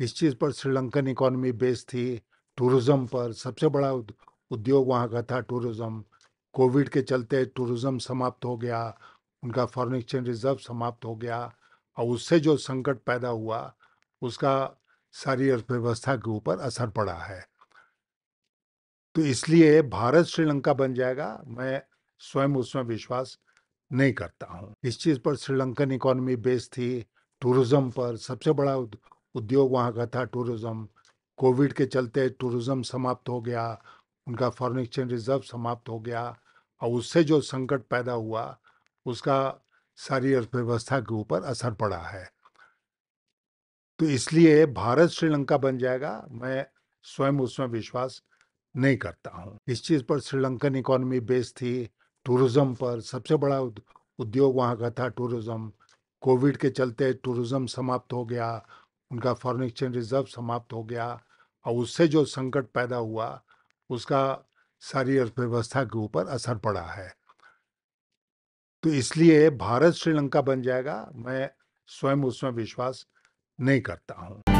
इस चीज़ पर श्रीलंकन इकोनॉमी बेस्ड थी टूरिज्म पर सबसे बड़ा उद्योग वहाँ का था टूरिज्म कोविड के चलते टूरिज्म समाप्त हो गया उनका फॉरेन एक्सचेंज रिजर्व समाप्त हो गया और उससे जो संकट पैदा हुआ उसका सारी अर्थव्यवस्था के ऊपर असर पड़ा है तो इसलिए भारत श्रीलंका बन जाएगा मैं स्वयं उसमें विश्वास नहीं करता हूँ इस चीज़ पर श्रीलंकन इकोनॉमी बेस्ड थी टूरिज्म पर सबसे बड़ा उद्योग वहाँ का था टूरिज़्म कोविड के चलते टूरिज़्म समाप्त हो गया उनका फॉरेन एक्सचेंज रिजर्व समाप्त हो गया और उससे जो संकट पैदा हुआ उसका सारी अर्थव्यवस्था के ऊपर असर पड़ा है तो इसलिए भारत श्रीलंका बन जाएगा मैं स्वयं उसमें विश्वास नहीं करता हूँ इस चीज़ पर श्रीलंकन इकोनॉमी बेस थी टूरिज़्म पर सबसे बड़ा उद्योग वहाँ का था टूरिज़्म कोविड के चलते टूरिज़्म समाप्त हो गया उनका फॉरेन एक्सचेंज रिजर्व समाप्त हो गया और उससे जो संकट पैदा हुआ उसका सारी अर्थव्यवस्था के ऊपर असर पड़ा है तो इसलिए भारत श्रीलंका बन जाएगा मैं स्वयं उसमें विश्वास नहीं करता हूँ